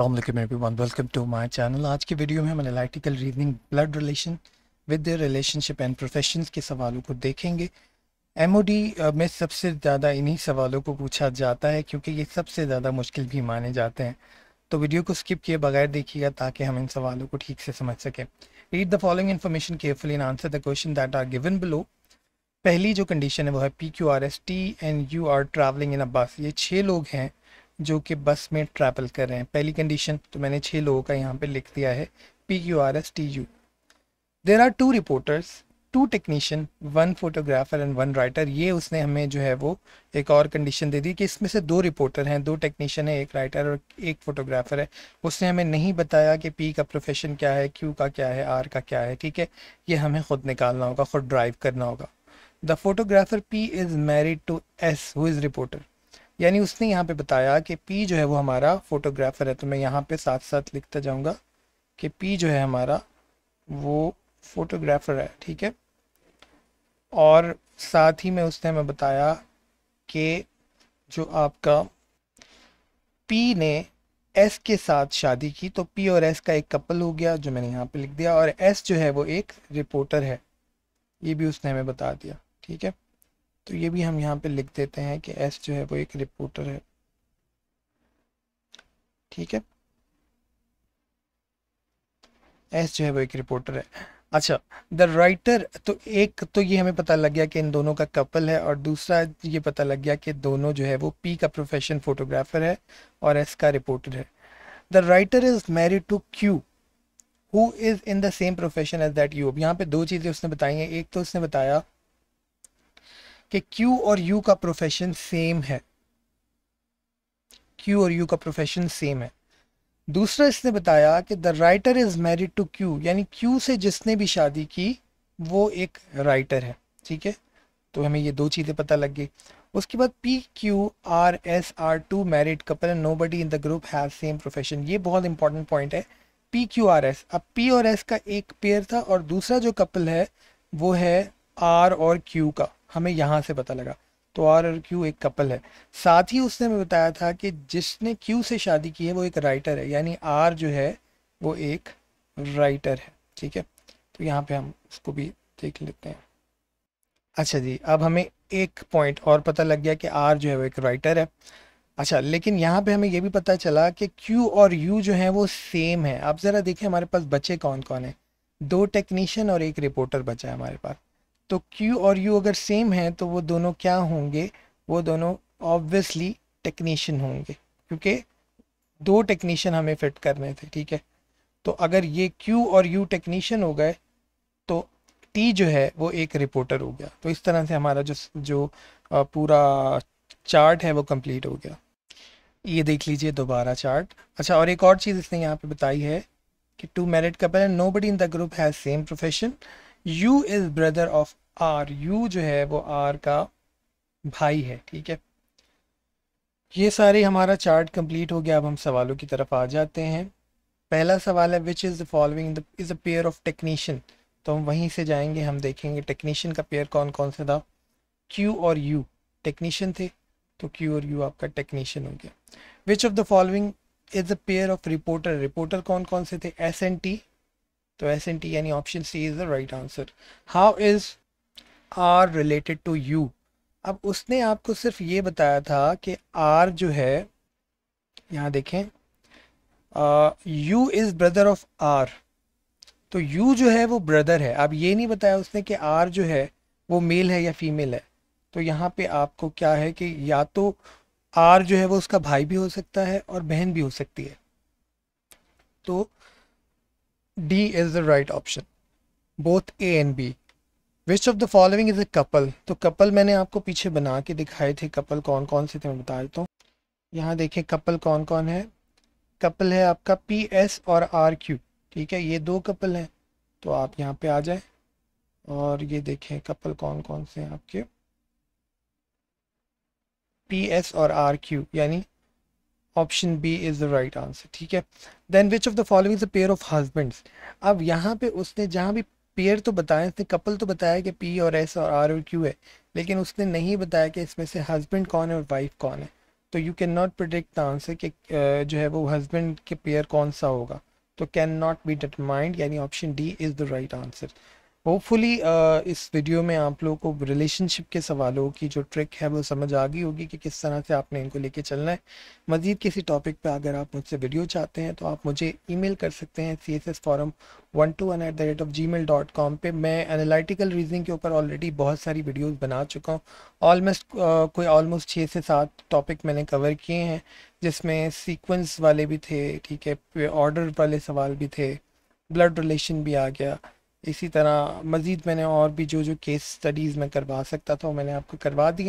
Everyone welcome to my channel आज के video में हम analytical reasoning blood relation with relationship and professions के सवालों को देखेंगे एमओडी में सबसे ज़्यादा इन्हीं सवालों को पूछा जाता है क्योंकि ये सबसे ज़्यादा मुश्किल भी माने जाते हैं तो वीडियो को स्किप किए बगैर देखिएगा ताकि हम इन सवालों को ठीक से समझ सकें read the following information careful in answer the question that are given below पहली जो कंडीशन है वो है P Q R S T and U are travelling in a bus ये छः लोग हैं जो कि बस में ट्रैवल कर रहे हैं पहली कंडीशन तो मैंने छः लोगों का यहाँ पे लिख दिया है P Q R S T U there are two reporters two technician one photographer and one writer ये उसने हमें जो है वो एक और कंडीशन दे दी कि इसमें से दो रिपोर्टर हैं दो टेक्नीशियन है एक राइटर और एक फोटोग्राफर है उसने हमें नहीं बताया कि पी का प्रोफेशन क्या है क्यू का क्या है आर का क्या है ठीक है ये हमें खुद निकालना होगा खुद ड्राइव करना होगा the photographer P is married to S who is reporter यानी उसने यहाँ पे बताया कि पी जो है वो हमारा फोटोग्राफर है तो मैं यहाँ पे साथ साथ लिखता जाऊँगा कि पी जो है हमारा वो फोटोग्राफर है ठीक है और साथ ही में उसने हमें बताया कि जो आपका पी ने एस के साथ शादी की तो पी और एस का एक कपल हो गया जो मैंने यहाँ पे लिख दिया और एस जो है वो एक रिपोर्टर है ये भी उसने हमें बता दिया ठीक है तो ये भी हम यहाँ पे लिख देते हैं कि एस जो है वो एक रिपोर्टर है ठीक है एस जो है वो एक रिपोर्टर है अच्छा द राइटर तो एक तो ये हमें पता लग गया कि इन दोनों का कपल है और दूसरा ये पता लग गया कि दोनों जो है वो पी का प्रोफेशन फोटोग्राफर है और एस का रिपोर्टर है the writer is married to Q who is in the same profession as that U अब यहाँ पे दो चीज़ें उसने बताई हैं एक तो उसने बताया कि Q और U का प्रोफेशन सेम है Q और U का प्रोफेशन सेम है दूसरा इसने बताया कि the writer is married to Q यानी Q से जिसने भी शादी की वो एक राइटर है ठीक है तो हमें ये दो चीज़ें पता लग गई उसके बाद P Q R S are two married couple nobody in the group have same profession ये बहुत इंपॉर्टेंट पॉइंट है पी क्यू आर एस अब पी और एस का एक पेयर था और दूसरा जो कपल है वो है आर और क्यू का हमें यहाँ से पता लगा तो आर और क्यू एक कपल है साथ ही उसने हमें बताया था कि जिसने क्यू से शादी की है वो एक राइटर है यानी आर जो है वो एक राइटर है ठीक है तो यहाँ पे हम इसको भी देख लेते हैं अच्छा जी अब हमें एक पॉइंट और पता लग गया कि आर जो है वो एक राइटर है अच्छा लेकिन यहाँ पे हमें ये भी पता चला कि क्यू और यू जो है वो सेम है आप ज़रा देखें हमारे पास बचे कौन कौन है दो टेक्नीशियन और एक रिपोर्टर बचा है हमारे पास तो Q और U अगर सेम हैं तो वो दोनों क्या होंगे वो दोनों ऑब्वियसली टेक्नीशियन होंगे क्योंकि दो टेक्नीशियन हमें फिट करने थे ठीक है तो अगर ये Q और U टेक्नीशियन हो गए तो टी जो है वो एक रिपोर्टर हो गया तो इस तरह से हमारा जो जो पूरा चार्ट है वो कंप्लीट हो गया ये देख लीजिए दोबारा चार्ट अच्छा और एक और चीज़ इसने यहाँ पे बताई है कि two married couple and nobody in the group has same profession U is brother of R U जो है वो आर का भाई है ठीक है ये सारे हमारा चार्ट कंप्लीट हो गया अब हम सवालों की तरफ आ जाते हैं पहला सवाल है which is the following is a pair of technician तो हम वहीं से जाएंगे हम देखेंगे टेक्नीशियन का पेयर कौन कौन सा था क्यू और यू टेक्नीशियन थे तो क्यू और यू आपका टेक्नीशियन हो गया which of the following is a pair of reporter reporter कौन कौन से थे एस एन टी तो एस एन टी यानी option C is the right answer how is R related to U अब उसने आपको सिर्फ ये बताया था कि आर जो है यहाँ देखें U is brother of R तो यू जो है वो ब्रदर है अब ये नहीं बताया उसने कि आर जो है वो मेल है या फीमेल है तो यहाँ पे आपको क्या है कि या तो आर जो है वो उसका भाई भी हो सकता है और बहन भी हो सकती है तो D is the right option. Both A and B. Which of the following is a couple? तो couple मैंने आपको पीछे बना के दिखाए थे couple कौन कौन से थे मैं बता देता हूँ यहाँ देखें couple कौन कौन है couple है आपका पी एस और आर क्यू ठीक है ये दो couple हैं तो आप यहाँ पे आ जाए और ये देखें कपल कौन कौन से हैं आपके पी एस और आर क्यू यानी option B is the right answer ठीक है then which of the following is a pair of husbands अब यहाँ पे उसने जहाँ भी पेयर तो बताया उसने कपल तो बताया कि पी और एस और आर और क्यू है लेकिन उसने नहीं बताया कि इसमें से हस्बैंड कौन है और वाइफ कौन है तो you can not predict the answer कि जो है वो हस्बैंड के पेयर कौन सा होगा तो कैन नॉट बी डिटमाइंड यानी option D is the right answer hopefully uh, इस वीडियो में आप लोगों को रिलेशनशिप के सवालों की जो ट्रिक है वो समझ आ गई होगी कि किस तरह से आपने इनको लेके चलना है मज़ीद किसी टॉपिक पे अगर आप मुझसे वीडियो चाहते हैं तो आप मुझे ईमेल कर सकते हैं C S S forum one two one at the rate of Gmail dot com पर मैं एनालिटिकल रीजनिंग के ऊपर ऑलरेडी बहुत सारी वीडियोज़ बना चुका हूँ ऑलमोस्ट uh, कोई ऑलमोस्ट छः से सात टॉपिक मैंने कवर किए हैं जिसमें सीक्वेंस वाले भी थे ठीक है ऑर्डर वाले सवाल भी थे ब्लड रिलेशन भी आ गया इसी तरह मज़ीद मैंने और भी जो जो केस स्टडीज़ मैं करवा सकता था वो मैंने आपको करवा दिए